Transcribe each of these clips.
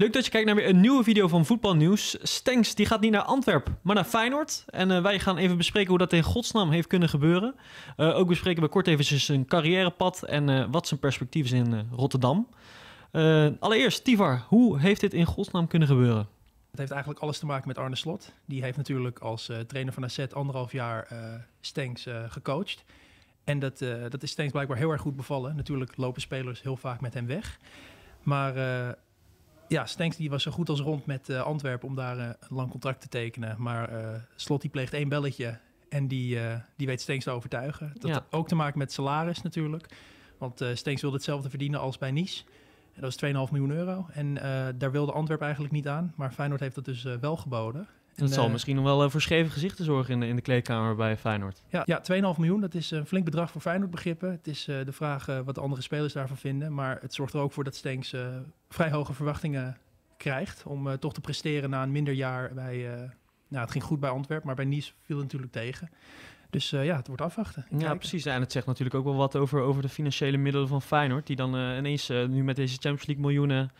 Leuk dat je kijkt naar weer een nieuwe video van Voetbalnieuws. Stenks die gaat niet naar Antwerpen, maar naar Feyenoord. En eh, wij gaan even bespreken hoe dat in godsnaam heeft kunnen gebeuren. Eh, ook bespreken we kort even zijn carrièrepad en eh, wat zijn perspectief is in Rotterdam. allereerst, Tivar, hoe heeft dit in godsnaam kunnen gebeuren? Het heeft eigenlijk alles te maken met Arne Slot. Die heeft natuurlijk als trainer van AZ anderhalf jaar Stenks gecoacht. En dat, dat is Stenks blijkbaar heel erg goed bevallen. Natuurlijk lopen spelers heel vaak met hem weg. Maar ja, Stenks die was zo goed als rond met uh, Antwerpen om daar eh, een lang contract te tekenen. Maar eh, Slot die pleegt één belletje en die, die weet Stenks te overtuigen. Dat had ook te maken met salaris natuurlijk. Want Stenks wilde hetzelfde verdienen als bij Nice. En dat was 2,5 miljoen euro. En daar wilde Antwerpen eigenlijk niet aan. Maar Feyenoord heeft dat dus wel geboden. En dat zal eh, misschien nog wel uh, voor scheve gezichten zorgen in de, in de kleedkamer bij Feyenoord. Ja, ja 2,5 miljoen, dat is een flink bedrag voor Feyenoord begrippen. Het is eh, de vraag wat de andere spelers daarvan vinden. Maar het zorgt er ook voor dat Stenks vrij hoge verwachtingen krijgt. Om toch te presteren na een minder jaar bij... nou, het ging goed bij Antwerpen, maar bij Nice viel het natuurlijk tegen. Dus eh, ja, het wordt afwachten. Ja, precies. En het zegt natuurlijk ook wel wat over, over de financiële middelen van Feyenoord. Die dan eh, ineens eh, nu met deze Champions League miljoenen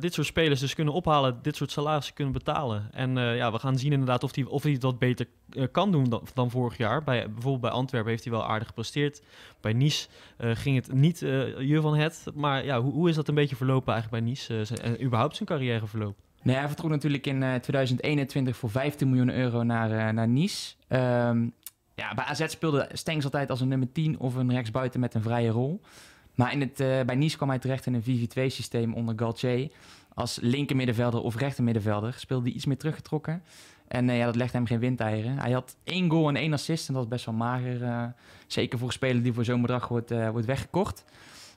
dit soort spelers dus kunnen ophalen. Dit soort salarissen kunnen betalen. En ja, we gaan zien inderdaad of hij of hij dat beter kan doen dan, vorig jaar. Bij, bijvoorbeeld bij Antwerpen heeft hij wel aardig gepresteerd. Bij Nice ging het niet je van het. Maar ja, hoe, hoe is dat een beetje verlopen eigenlijk bij Nice? en überhaupt zijn carrière verlopen? Nee, hij vertrok natuurlijk in 2021 voor 15 miljoen euro naar, naar Nice. Um, ja, bij AZ speelde Stengs altijd als een nummer 10 of een rechtsbuiten met een vrije rol. Maar in het, eh, bij Nice kwam hij terecht in een 4-2-systeem onder Galtier. Als linker middenvelder of rechter middenvelder speelde hij iets meer teruggetrokken. En eh, ja, dat legde hem geen windeieren. Hij had één goal en één assist en dat was best wel mager. Eh, zeker voor een speler die voor zo'n bedrag wordt, wordt weggekocht.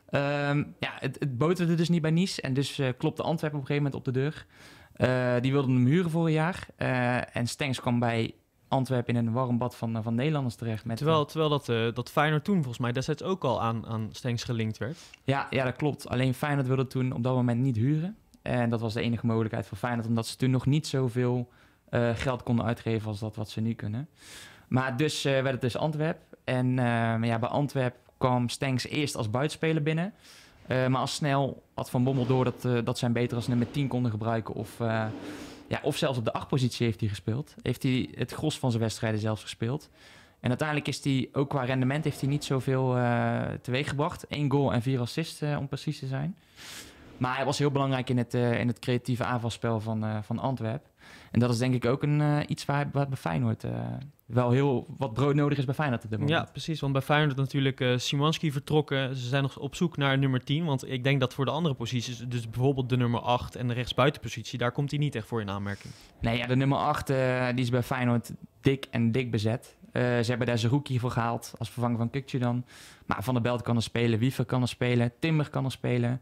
Ehm, ja, het, het boterde dus niet bij Nice. En dus klopte Antwerpen op een gegeven moment op de deur. die wilden hem huren voor een jaar. en Stengs kwam bij Antwerpen in een warm bad van, eh, van Nederlanders terecht. terwijl, eh, terwijl dat, uh, dat Feyenoord toen volgens mij destijds ook al aan, aan Stengs gelinkt werd. Ja, ja, dat klopt. Alleen Feyenoord wilde toen op dat moment niet huren. En dat was de enige mogelijkheid voor Feyenoord, omdat ze toen nog niet zoveel geld konden uitgeven als dat wat ze nu kunnen. Maar dus werd het dus Antwerp. En ja, bij Antwerp kwam Stengs eerst als buitenspeler binnen. maar als snel had Van Bommel door dat, dat zij beter als nummer 10 konden gebruiken of ja, of zelfs op de achtpositie heeft hij gespeeld. Heeft hij het gros van zijn wedstrijden zelfs gespeeld. En uiteindelijk is hij, ook qua rendement, heeft hij niet zoveel uh, gebracht Eén goal en vier assists, eh, om precies te zijn. Maar hij was heel belangrijk in het, eh, in het creatieve aanvalspel van, van Antwerpen. En dat is denk ik ook een, eh, iets wat bij Feyenoord eh, wel heel wat brood nodig is bij Feyenoord op dit moment. Ja, precies. Want bij Feyenoord natuurlijk uh, eh, Simanski vertrokken. Ze zijn nog op zoek naar nummer 10. Want ik denk dat voor de andere posities, dus bijvoorbeeld de nummer 8 en de rechtsbuitenpositie, daar komt hij niet echt voor in aanmerking. Nee, ja, de nummer 8 die is bij Feyenoord dik en dik bezet. ze hebben daar Zerouki voor gehaald als vervanger van Kukje dan. Maar Van der Belt kan er spelen, Wiefer kan er spelen, Timber kan er spelen.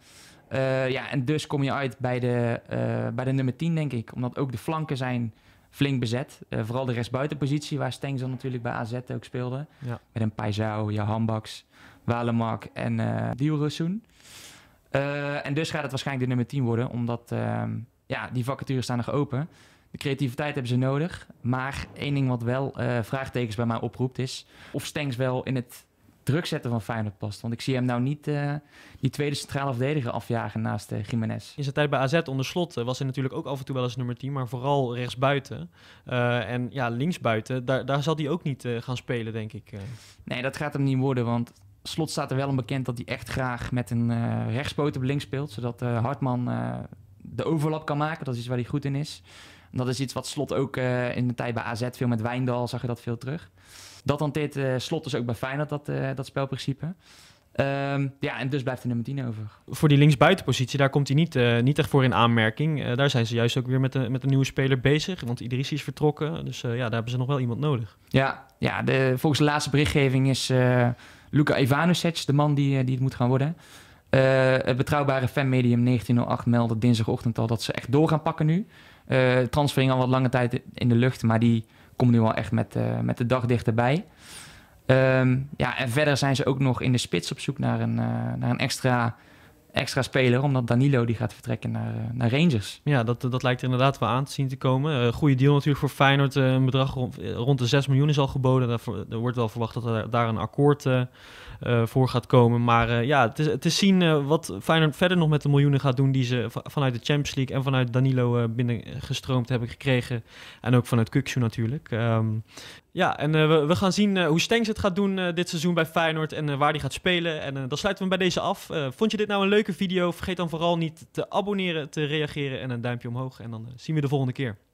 Eh, ja, en dus kom je uit bij de, eh, bij de nummer 10, denk ik. Omdat ook de flanken zijn flink bezet. Eh, vooral de rechtsbuitenpositie, waar Stengs natuurlijk bij AZ ook speelde. Ja. Met een Paisao, Johan Baks, Walemak en uh, Dielrussoen. en dus gaat het waarschijnlijk de nummer 10 worden, omdat ehm, ja, die vacatures staan nog open. De creativiteit hebben ze nodig. Maar één ding wat wel vraagtekens bij mij oproept is... of Stengs wel in het druk zetten van Feyenoord past. Want ik zie hem nou niet eh, die tweede centrale verdediger afjagen naast uh, Jiménez. In zijn tijd bij AZ onder slot eh, was hij natuurlijk ook af en toe wel eens nummer 10, maar vooral rechtsbuiten. buiten en ja, linksbuiten, daar, daar zal hij ook niet gaan spelen, denk ik. Nee, dat gaat hem niet worden, want slot staat er wel een bekend dat hij echt graag met een rechtspoot op links speelt, zodat Hartman de overlap kan maken. Dat is waar hij goed in is. Dat is iets wat Slot ook eh, in de tijd bij AZ veel met Wijndal zag je dat veel terug. Dat hanteert eh, Slot dus ook bij Feyenoord, dat, eh, dat spelprincipe. Ehm, ja, en dus blijft de nummer 10 over. Voor die linksbuitenpositie, daar komt hij niet, niet echt voor in aanmerking. daar zijn ze juist ook weer met, de, met een nieuwe speler bezig. Want Idrissi is vertrokken, dus ja, daar hebben ze nog wel iemand nodig. Ja, ja de, volgens de laatste berichtgeving is Luca Ivanusic de man die, die het moet gaan worden. het betrouwbare fanmedium 1908 meldde dinsdagochtend al dat ze echt door gaan pakken nu. Uh, eh, transfer ging al wat lange tijd in de lucht, maar die komt nu al echt met, eh, met de dag dichterbij. Um, ja, en verder zijn ze ook nog in de spits op zoek naar een, eh, naar een extra extra speler, omdat Danilo die gaat vertrekken naar, eh, naar Rangers. Ja, dat, dat lijkt er inderdaad wel aan te zien te komen. Eh, goede deal natuurlijk voor Feyenoord. Eh, een bedrag rond, rond, de 6 miljoen is al geboden. Daarvoor, er wordt wel verwacht dat er, daar een akkoord voor gaat komen. Maar ja, het is, het is zien wat Feyenoord verder nog met de miljoenen gaat doen... die ze vanuit de Champions League en vanuit Danilo binnengestroomd hebben gekregen. En ook vanuit Kukshu natuurlijk. Ehm, ja, en eh, we, we, gaan zien eh, hoe Stengs het gaat doen eh, dit seizoen bij Feyenoord en waar hij gaat spelen. En dan sluiten we hem bij deze af. vond je dit nou een leuke video? Vergeet dan vooral niet te abonneren, te reageren en een duimpje omhoog. En dan zien we de volgende keer.